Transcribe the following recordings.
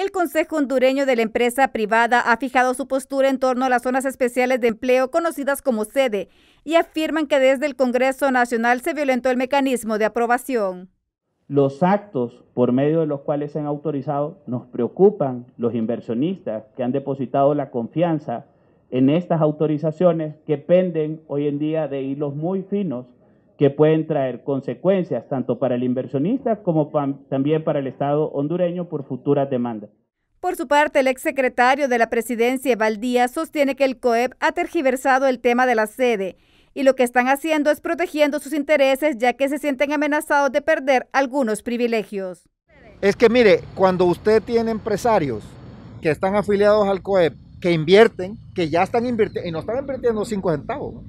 El Consejo Hondureño de la Empresa Privada ha fijado su postura en torno a las zonas especiales de empleo conocidas como sede y afirman que desde el Congreso Nacional se violentó el mecanismo de aprobación. Los actos por medio de los cuales se han autorizado nos preocupan los inversionistas que han depositado la confianza en estas autorizaciones que penden hoy en día de hilos muy finos que pueden traer consecuencias tanto para el inversionista como también para el Estado hondureño por futuras demandas. Por su parte, el exsecretario de la presidencia, Valdía, sostiene que el COEP ha tergiversado el tema de la sede y lo que están haciendo es protegiendo sus intereses ya que se sienten amenazados de perder algunos privilegios. Es que mire, cuando usted tiene empresarios que están afiliados al COEP, que invierten, que ya están invirtiendo, y no están invirtiendo cinco centavos,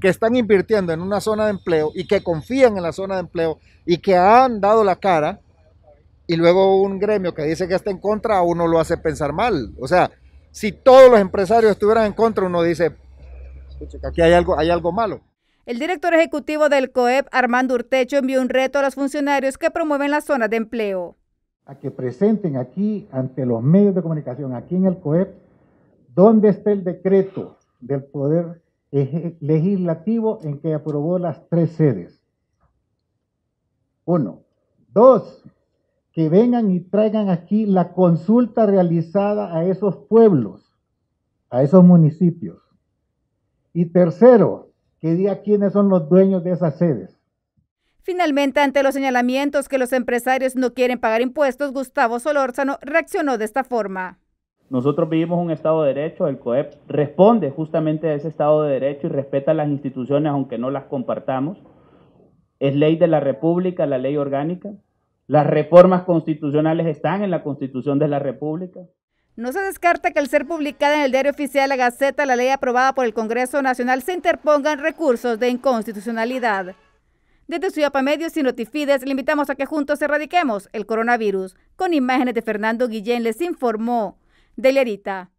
que están invirtiendo en una zona de empleo y que confían en la zona de empleo y que han dado la cara, y luego un gremio que dice que está en contra, a uno lo hace pensar mal. O sea, si todos los empresarios estuvieran en contra, uno dice, aquí hay algo, hay algo malo. El director ejecutivo del COEP, Armando Urtecho, envió un reto a los funcionarios que promueven las zonas de empleo. A que presenten aquí, ante los medios de comunicación, aquí en el COEP, dónde está el decreto del Poder legislativo en que aprobó las tres sedes. Uno. Dos, que vengan y traigan aquí la consulta realizada a esos pueblos, a esos municipios. Y tercero, que diga quiénes son los dueños de esas sedes. Finalmente, ante los señalamientos que los empresarios no quieren pagar impuestos, Gustavo Solórzano reaccionó de esta forma. Nosotros vivimos un Estado de Derecho, el COEP responde justamente a ese Estado de Derecho y respeta las instituciones aunque no las compartamos. Es ley de la República, la ley orgánica. Las reformas constitucionales están en la Constitución de la República. No se descarta que al ser publicada en el diario oficial La Gaceta, la ley aprobada por el Congreso Nacional se interpongan recursos de inconstitucionalidad. Desde Ciudad Medios y Notifides, le invitamos a que juntos erradiquemos el coronavirus. Con imágenes de Fernando Guillén les informó de Lerita.